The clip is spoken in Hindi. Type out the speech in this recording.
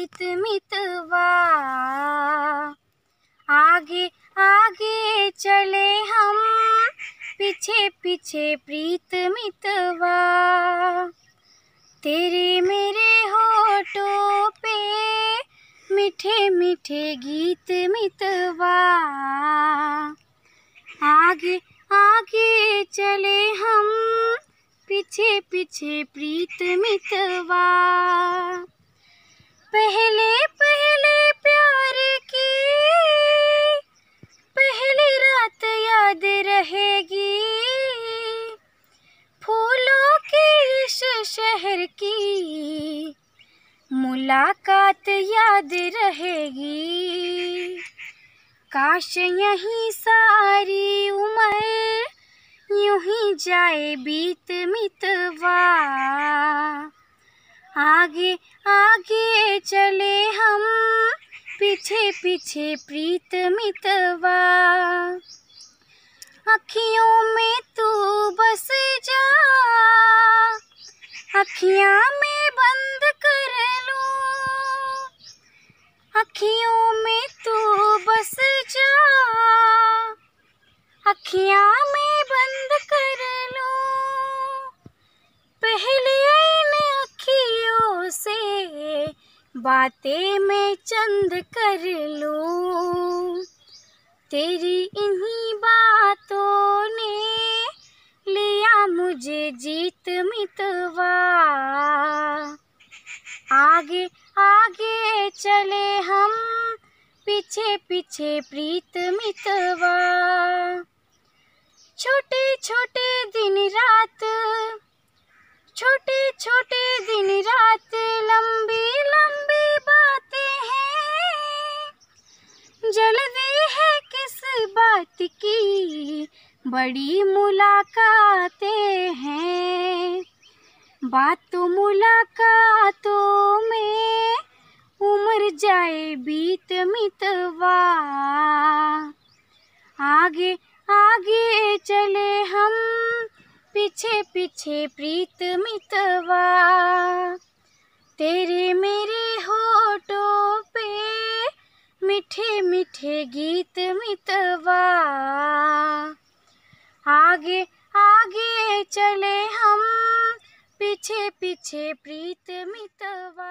मित मितवा आगे आगे चले हम पीछे पीछे प्रीत मितवा तेरे मेरे होठों पे मीठे मीठे गीत मितवा आगे आगे चले हम पीछे पीछे प्रीत मितवा पहले पहले प्यार की पहली रात याद रहेगी फूलों के इस शहर की मुलाकात याद रहेगी काश यहीं सारी उम्र यूं ही जाए बीत मितवा आगे आगे चले हम पीछे पीछे प्रीत मितवा अखियों में तू बस जा अखियाँ में बंद कर लो अखियों में तू बस जा अखियाँ में बंद कर लो पहले बातें मैं चंद कर लूं तेरी इन्हीं बातों ने लिया मुझे जीत मितवा आगे आगे चले हम पीछे पीछे प्रीत मितवा छोटे छोटे दिन रात की बड़ी मुलाकातें हैं बात मुलाकातों में उम्र जाए बीत मितवा आगे आगे चले हम पीछे पीछे प्रीत मितवा मित मितवा आगे आगे चले हम पीछे पीछे प्रीत मितवा